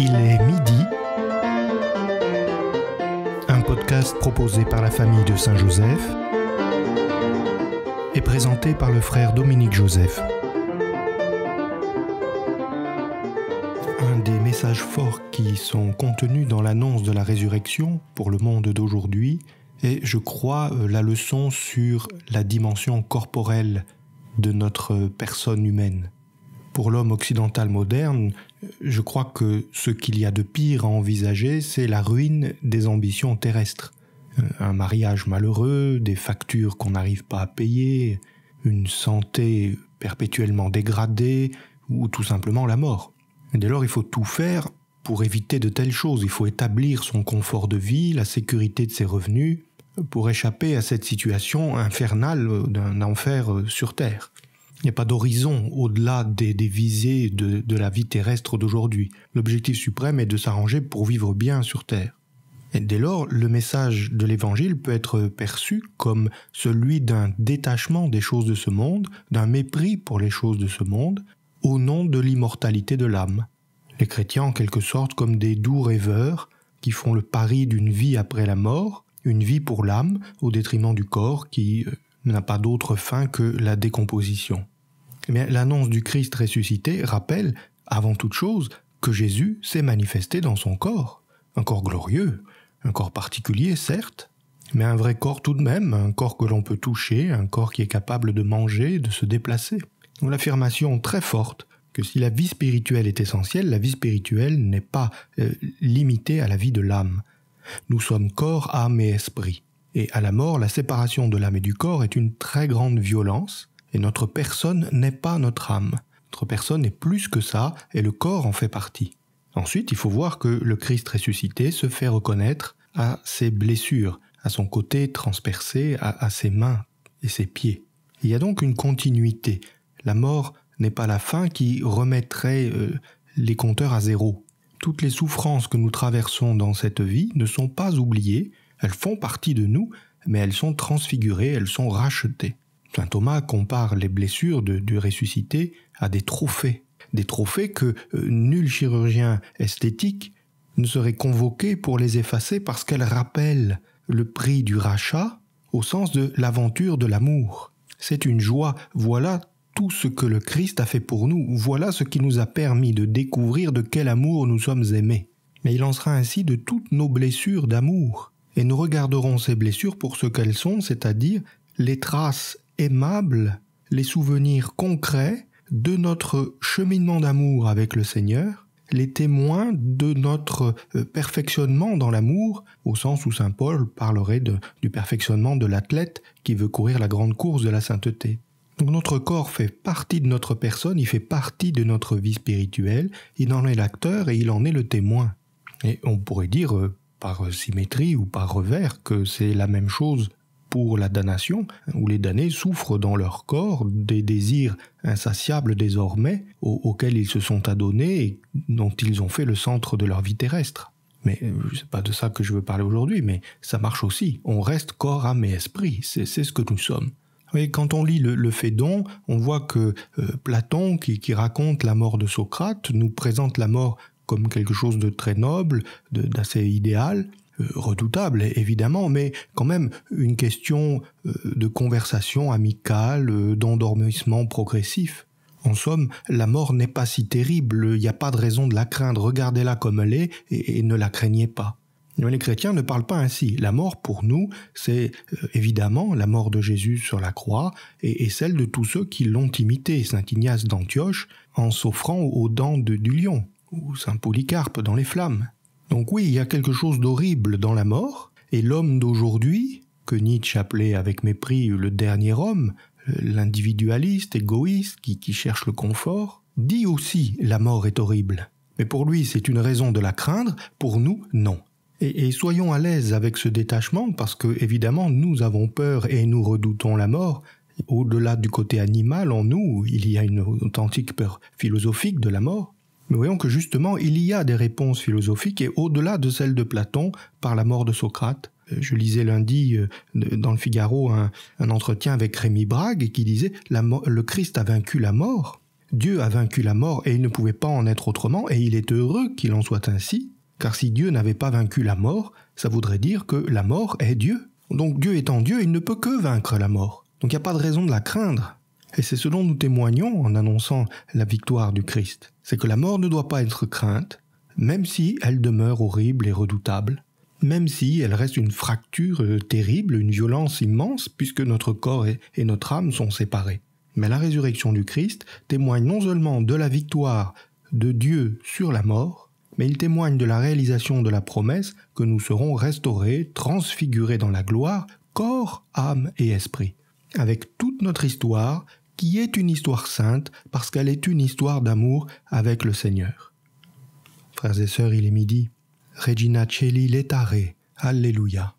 Il est midi. Un podcast proposé par la famille de Saint-Joseph et présenté par le frère Dominique Joseph. Un des messages forts qui sont contenus dans l'annonce de la résurrection pour le monde d'aujourd'hui est, je crois, euh, la leçon sur la dimension corporelle de notre personne humaine pour l'homme occidental moderne, je crois que ce qu'il y a de pire à envisager, c'est la ruine des ambitions terrestres. Euh, un mariage malheureux, des factures qu'on n'arrive pas à payer, une santé perpétuellement dégradée, ou tout simplement la mort. dès lors, il faut tout faire pour éviter de telles choses. Il faut établir son confort de vie, la sécurité de ses revenus, pour échapper à cette situation infernale d'un enfer euh, sur Terre. Il n'y a pas d'horizon au-delà des, visées de, de la vie terrestre d'aujourd'hui. L'objectif suprême est de s'arranger pour vivre bien sur Terre. Et dès lors, le message de l'Évangile peut être perçu comme celui d'un détachement des choses de ce monde, d'un mépris pour les choses de ce monde, au nom de l'immortalité de l'âme. Les chrétiens en quelque sorte comme des doux rêveurs qui font le pari d'une vie après la mort, une vie pour l'âme, au détriment du corps qui euh, n'a pas d'autre fin que la décomposition. Mais eh l'annonce du Christ ressuscité rappelle, avant toute chose, que Jésus s'est manifesté dans son corps, un corps glorieux, un corps particulier, certes, mais un vrai corps tout de même, un corps que l'on peut toucher, un corps qui est capable de manger, de se déplacer. L'affirmation très forte que si la vie spirituelle est essentielle, la vie spirituelle n'est pas euh, limitée à la vie de l'âme. Nous sommes corps, âme et esprit. Et à la mort, la séparation de l'âme et du corps est une très grande violence, et notre personne n'est pas notre âme. Notre personne est plus que ça, et le corps en fait partie. Ensuite, il faut voir que le Christ ressuscité se fait reconnaître à ses blessures, à son côté transpercé, à, ses mains et ses pieds. Il y a donc une continuité. La mort n'est pas la fin qui remettrait euh, les compteurs à zéro. Toutes les souffrances que nous traversons dans cette vie ne sont pas oubliées, elles font partie de nous, mais elles sont transfigurées, elles sont rachetées. Saint Thomas compare les blessures du ressuscité à des trophées, des trophées que euh, nul chirurgien esthétique ne serait convoqué pour les effacer parce qu'elles rappellent le prix du rachat au sens de l'aventure de l'amour. C'est une joie, voilà tout ce que le Christ a fait pour nous, voilà ce qui nous a permis de découvrir de quel amour nous sommes aimés. Mais il en sera ainsi de toutes nos blessures d'amour et nous regarderons ces blessures pour ce qu'elles sont, c'est-à-dire les traces aimables, les souvenirs concrets de notre cheminement d'amour avec le Seigneur, les témoins de notre euh, perfectionnement dans l'amour, au sens où Saint Paul parlerait du perfectionnement de l'athlète qui veut courir la grande course de la sainteté. Donc notre corps fait partie de notre personne, il fait partie de notre vie spirituelle, il en est l'acteur et il en est le témoin. Et on pourrait dire, euh, par symétrie ou par revers que c'est la même chose pour la damnation, où les damnés souffrent dans leur corps des désirs insatiables désormais auxquels ils se sont adonnés et dont ils ont fait le centre de leur vie terrestre. Mais euh, c'est pas de ça que je veux parler aujourd'hui, mais ça marche aussi. On reste corps, âme et esprit, c'est ce que nous sommes. Et quand on lit le, fait Phédon, on voit que euh, Platon, qui, qui raconte la mort de Socrate, nous présente la mort comme quelque chose de très noble, d'assez idéal, euh, redoutable évidemment, mais quand même une question euh, de conversation amicale, euh, d'endormissement progressif. En somme, la mort n'est pas si terrible, il n'y a pas de raison de la craindre, regardez-la comme elle est et, ne la craignez pas. les chrétiens ne parlent pas ainsi. La mort pour nous, c'est évidemment la mort de Jésus sur la croix et, celle de tous ceux qui l'ont imité, Saint Ignace d'Antioche, en s'offrant aux dents du lion ou Saint Polycarpe dans les flammes. Donc oui, il y a quelque chose d'horrible dans la mort, et l'homme d'aujourd'hui, que Nietzsche appelait avec mépris le dernier homme, l'individualiste, égoïste, qui, cherche le confort, dit aussi la mort est horrible. Mais pour lui, c'est une raison de la craindre, pour nous, non. et, soyons à l'aise avec ce détachement parce que évidemment nous avons peur et nous redoutons la mort. Au-delà du côté animal en nous, il y a une authentique peur philosophique de la mort. Mais voyons que justement il y a des réponses philosophiques et au-delà de celles de Platon par la mort de Socrate. Euh, je lisais lundi euh, dans le Figaro un, entretien avec Rémi Brague qui disait le Christ a vaincu la mort. Dieu a vaincu la mort et il ne pouvait pas en être autrement et il est heureux qu'il en soit ainsi, car si Dieu n'avait pas vaincu la mort, ça voudrait dire que la mort est Dieu. Donc Dieu étant Dieu, il ne peut que vaincre la mort. Donc il n'y a pas de raison de la craindre. Et c'est ce dont nous témoignons en annonçant la victoire du Christ. C'est que la mort ne doit pas être crainte, même si elle demeure horrible et redoutable, même si elle reste une fracture terrible, une violence immense, puisque notre corps et notre âme sont séparés. Mais la résurrection du Christ témoigne non seulement de la victoire de Dieu sur la mort, mais il témoigne de la réalisation de la promesse que nous serons restaurés, transfigurés dans la gloire, corps, âme et esprit, avec toute notre histoire qui est une histoire sainte parce qu'elle est une histoire d'amour avec le Seigneur. Frères et sœurs, il est midi. Regina Celi letare. Alléluia.